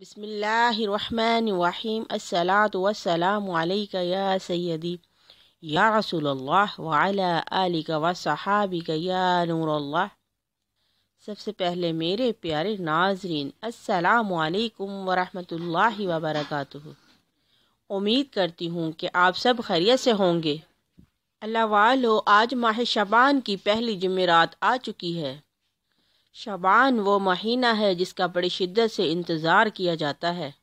बसमीम असलात या सैदी या रसूल वाला अली का व सहाबी का या नूर अल्लाह सबसे पहले मेरे प्यारे नाजरीन असलकम वरहमतुल्लाहि वबरकatuh उम्मीद करती हूँ कि आप सब खैरियत से होंगे अल्लाह वालो आज माह शबान की पहली जमेरात आ चुकी है शबान वो महीना है जिसका बड़ी शिद्दत से इंतज़ार किया जाता है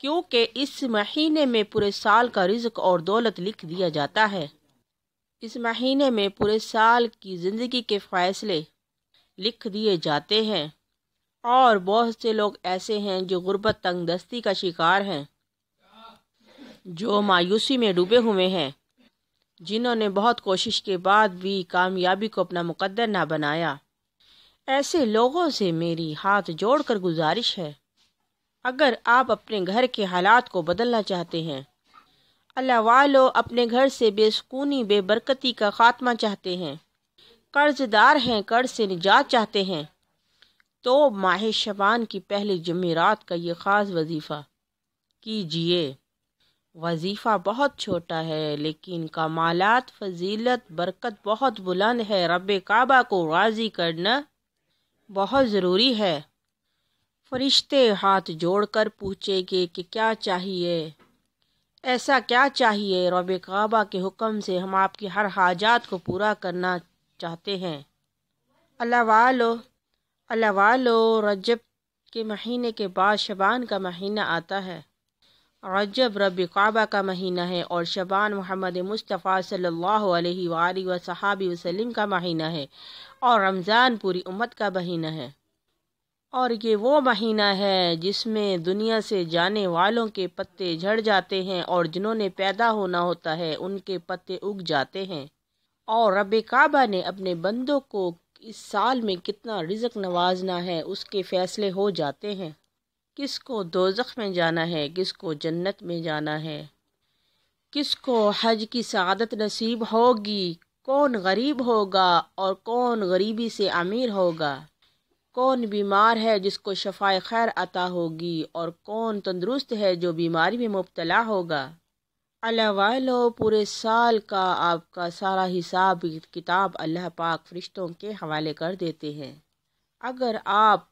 क्योंकि इस महीने में पूरे साल का रिज्क और दौलत लिख दिया जाता है इस महीने में पूरे साल की ज़िंदगी के फ़ैसले लिख दिए जाते हैं और बहुत से लोग ऐसे हैं जो गुर्बत तंग दस्ती का शिकार हैं जो मायूसी में डूबे हुए हैं जिन्होंने बहुत कोशिश के बाद भी कामयाबी को अपना मुकद्दर ना बनाया ऐसे लोगों से मेरी हाथ जोड़कर गुजारिश है अगर आप अपने घर के हालात को बदलना चाहते हैं अल्लाह वालो अपने घर से बेसकूनी बेबरकती का खात्मा चाहते हैं कर्जदार हैं कर्ज से निजात चाहते हैं तो माह शबान की पहली जमीरात का ये ख़ास वजीफ़ा कीजिए वजीफ़ा बहुत छोटा है लेकिन कमालत फजीलत बरकत बहुत बुलंद है रब काबा को राज़ी करना बहुत ज़रूरी है फरिश्ते हाथ जोड़कर पूछेंगे कि क्या चाहिए ऐसा क्या चाहिए रब काबा के हुक्म से हम आपकी हर हाजात को पूरा करना चाहते हैं अलावालो अलावालो रजब के महीने के बाद शबान का महीना आता है रजब रबी काबा का महीना है और शबान मोहम्मद मुस्तफ़ा सल्लल्लाहु व सहाबी वसलम का महीना है और रमज़ान पूरी उम्मत का महीना है और ये वो महीना है जिसमें दुनिया से जाने वालों के पत्ते झड़ जाते हैं और जिन्होंने पैदा होना होता है उनके पत्ते उग जाते हैं और रब काबा ने अपने बंदों को इस साल में कितना रिजक नवाजना है उसके फैसले हो जाते हैं किसको दोजख में जाना है किसको जन्नत में जाना है किसको हज की सदत नसीब होगी कौन गरीब होगा और कौन गरीबी से अमीर होगा कौन बीमार है जिसको शफा खैर अता होगी और कौन तंदरुस्त है जो बीमारी में मुबतला होगा अलावा लो पूरे साल का आपका सारा हिसाब किताब अल्लाह पाक फरिश्तों के हवाले कर देते हैं अगर आप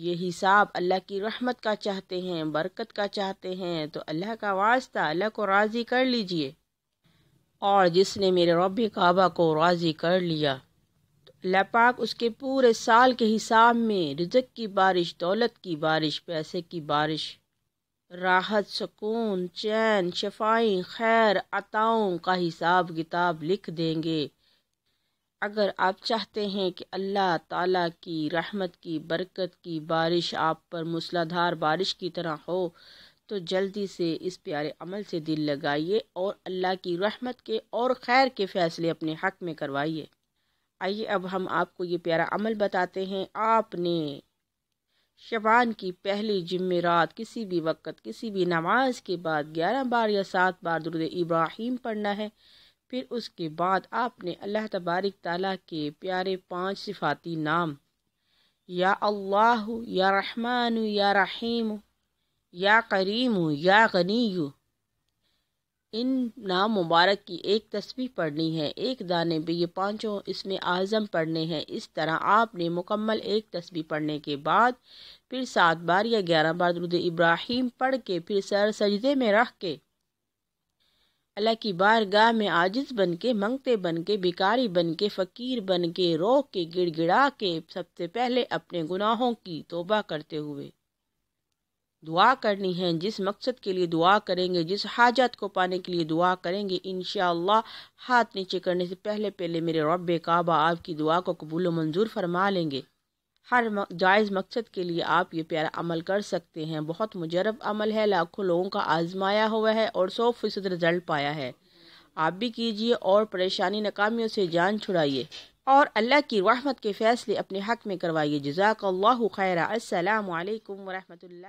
ये हिसाब अल्लाह की रहमत का चाहते हैं बरकत का चाहते हैं तो अल्लाह का वास्ता अल्लाह को राज़ी कर लीजिए और जिसने मेरे रब काबा को राज़ी कर लिया तो अल्लाह पाक उसके पूरे साल के हिसाब में रिजक की बारिश दौलत की बारिश पैसे की बारिश राहत सुकून चैन शफाई खैर अताओं का हिसाब किताब लिख देंगे अगर आप चाहते हैं कि अल्लाह ताला की रहमत की बरकत की बारिश आप पर मूसलाधार बारिश की तरह हो तो जल्दी से इस प्यारे अमल से दिल लगाइए और अल्लाह की रहमत के और खैर के फ़ैसले अपने हक में करवाइए आइए अब हम आपको ये प्यारा अमल बताते हैं आपने शबान की पहली ज़मेरात किसी भी वक्त किसी भी नमाज के बाद ग्यारह बार या सात बार दुर्द इब्राहिम पढ़ना है फिर उसके बाद आपने अल्लाह तबारक ताली के प्यारे पांच सिफाती नाम या अल्लाह या रहमान या रहीम या करीम या गनी इन नाम मुबारक की एक तस्वीर पढ़नी है एक दाने भी ये पांचों इसमें आज़म पढ़ने हैं इस तरह आपने मुकम्मल एक तस्वीर पढ़ने के बाद फिर सात बार या ग्यारह बार दरुद इब्राहिम पढ़ के फिर सर सजदे में रख के अल्लाह की बारगाह में आजिज बन के मंगते बन के भिकारी बन के फ़कीर बन के रो के गिड़गिड़ा के सबसे पहले अपने गुनाहों की तोबा करते हुए दुआ करनी है जिस मकसद के लिए दुआ करेंगे जिस हाजत को पाने के लिए दुआ करेंगे इन हाथ नीचे करने से पहले पहले मेरे रब काबा आपकी दुआ को कबूल मंजूर फरमा लेंगे हर जायज़ मकसद के लिए आप ये प्यारा अमल कर सकते हैं बहुत मुजरब अमल है लाखों लोगों का आजमाया हुआ है और सौ फीसद रिजल्ट पाया है आप भी कीजिए और परेशानी नाकामियों से जान छुड़ाइए और अल्लाह की रहमत के फैसले अपने हक में करवाइए जजाक खैरा असल वरहमल